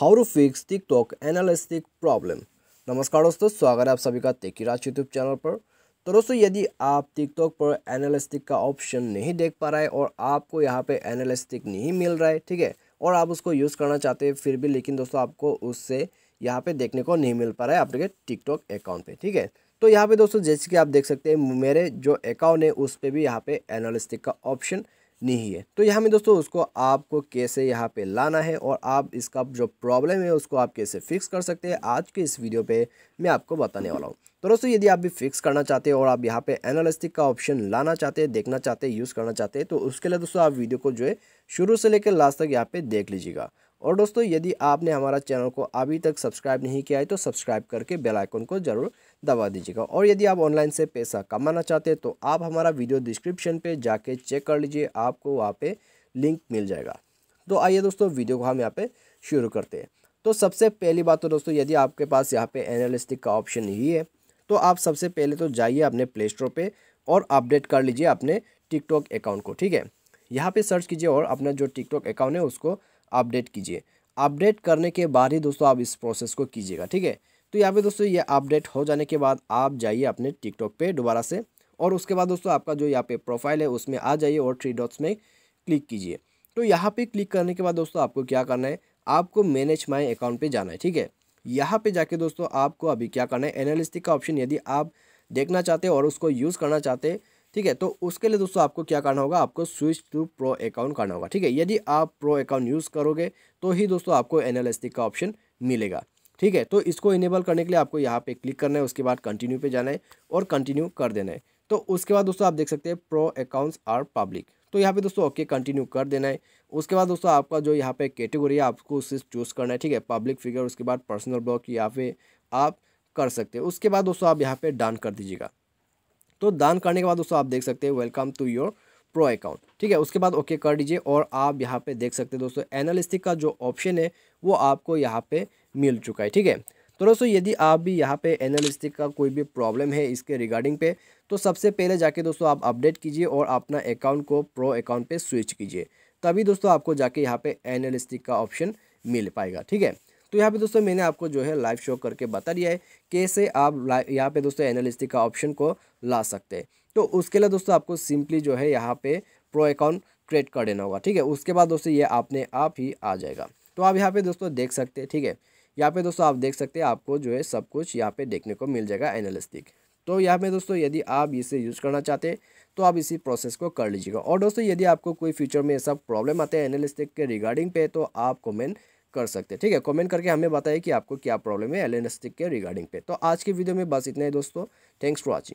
how to fix TikTok analytics problem नमस्कार दोस्तों स्वागत है आप सभी का तेकी राज यूट्यूब चैनल पर तो दोस्तों यदि आप टिकटॉक पर एनालिस्टिक का ऑप्शन नहीं देख पा रहे और आपको यहाँ पे एनालिस्टिक नहीं मिल रहा है ठीक है और आप उसको यूज़ करना चाहते हैं फिर भी लेकिन दोस्तों आपको उससे यहाँ पे देखने को नहीं मिल पा रहा है आपके टिकटॉक अकाउंट पे ठीक है तो यहाँ पे दोस्तों जैसे कि आप देख सकते हैं मेरे जो अकाउंट है उस पर भी यहाँ पे एनालिस्टिक का ऑप्शन नहीं है तो यहाँ में दोस्तों उसको आपको कैसे यहाँ पे लाना है और आप इसका जो प्रॉब्लम है उसको आप कैसे फिक्स कर सकते हैं आज के इस वीडियो पे मैं आपको बताने वाला हूँ तो दोस्तों यदि आप भी फिक्स करना चाहते हैं और आप यहाँ पे एनालिस्टिक का ऑप्शन लाना चाहते हैं देखना चाहते हैं यूज़ करना चाहते हैं तो उसके लिए दोस्तों आप वीडियो को जो है शुरू से लेकर लास्ट तक यहाँ पे देख लीजिएगा और दोस्तों यदि आपने हमारा चैनल को अभी तक सब्सक्राइब नहीं किया है तो सब्सक्राइब करके बेल आइकन को ज़रूर दबा दीजिएगा और यदि आप ऑनलाइन से पैसा कमाना चाहते हैं तो आप हमारा वीडियो डिस्क्रिप्शन पे जाके चेक कर लीजिए आपको वहाँ पे लिंक मिल जाएगा तो आइए दोस्तों वीडियो को हम यहाँ पर शुरू करते हैं तो सबसे पहली बात तो दोस्तों यदि आपके पास यहाँ पे एनालिस्टिक का ऑप्शन ही है तो आप सबसे पहले तो जाइए अपने प्ले स्टोर पर और अपडेट कर लीजिए अपने टिकटॉक अकाउंट को ठीक है यहाँ पर सर्च कीजिए और अपना जो टिकटॉक अकाउंट है उसको अपडेट कीजिए अपडेट करने के बाद ही दोस्तों आप इस प्रोसेस को कीजिएगा ठीक है तो यहाँ पे दोस्तों ये अपडेट हो जाने के बाद आप जाइए अपने टिकटॉक पे दोबारा से और उसके बाद दोस्तों आपका जो यहाँ पे प्रोफाइल है उसमें आ जाइए और थ्री डॉट्स में क्लिक कीजिए तो यहाँ पे क्लिक करने के बाद दोस्तों आपको क्या करना है आपको मैनेज माई अकाउंट पर जाना है ठीक है यहाँ पर जाके दोस्तों आपको अभी क्या करना है एनालिस्टिक का ऑप्शन यदि आप देखना चाहते हैं और उसको यूज़ करना चाहते हैं ठीक है तो उसके लिए दोस्तों आपको क्या करना होगा आपको स्विच टू प्रो अकाउंट करना होगा ठीक है यदि आप प्रो अकाउंट यूज़ करोगे तो ही दोस्तों आपको एनालिस्टिक का ऑप्शन मिलेगा ठीक है तो इसको इनेबल करने के लिए आपको यहाँ पे क्लिक करना है उसके बाद कंटिन्यू पे जाना है और कंटिन्यू कर देना है तो उसके बाद दोस्तों आप देख सकते हैं प्रो अकाउंट्स आर पब्लिक तो यहाँ पे दोस्तों ओके कंटिन्यू कर देना है उसके बाद दोस्तों आपका जो यहाँ पे कैटेगरी है आपको उसे चूज़ करना है ठीक है पब्लिक फिगर उसके बाद पर्सनल ब्लॉक यहाँ पे आप कर सकते हैं उसके बाद दोस्तों आप यहाँ पे डन कर दीजिएगा तो दान करने के बाद दोस्तों आप देख सकते हैं welcome to your pro account ठीक है उसके बाद ओके कर दीजिए और आप यहाँ पे देख सकते हैं दोस्तों एनालिस्टिक का जो ऑप्शन है वो आपको यहाँ पे मिल चुका है ठीक है तो दोस्तों यदि आप भी यहाँ पे एनालिस्टिक का कोई भी प्रॉब्लम है इसके रिगार्डिंग पे तो सबसे पहले जाके दोस्तों आप अपडेट कीजिए और अपना अकाउंट को प्रो अकाउंट पर स्विच कीजिए तभी दोस्तों आपको जाके यहाँ पर एनालिस्टिक का ऑप्शन मिल पाएगा ठीक है तो यहाँ पे दोस्तों मैंने आपको जो है लाइव शो करके बता दिया है कैसे आप यहाँ पे दोस्तों एनालिस्टिक का ऑप्शन को ला सकते हैं तो उसके लिए दोस्तों आपको सिंपली जो है यहाँ पे प्रो अकाउंट क्रिएट कर देना होगा ठीक है उसके बाद दोस्तों ये अपने आप ही आ जाएगा तो आप यहाँ पे दोस्तों देख सकते हैं ठीक है यहाँ पे दोस्तों आप देख सकते हैं आपको जो है सब कुछ यहाँ पे देखने को मिल जाएगा एनालिस्टिक तो यहाँ पे दोस्तों यदि आप इसे यूज़ करना चाहते हैं तो आप इसी प्रोसेस को कर लीजिएगा और दोस्तों यदि आपको कोई फ्यूचर में ऐसा प्रॉब्लम आता है एनालिस्टिक के रिगार्डिंग पे तो आप कमेंट कर सकते हैं ठीक है कमेंट करके हमें बताइए कि आपको क्या प्रॉब्लम है एलेनस्टिक के रिगार्डिंग पे तो आज के वीडियो में बस इतना ही दोस्तों थैंक्स फॉर वॉचिंग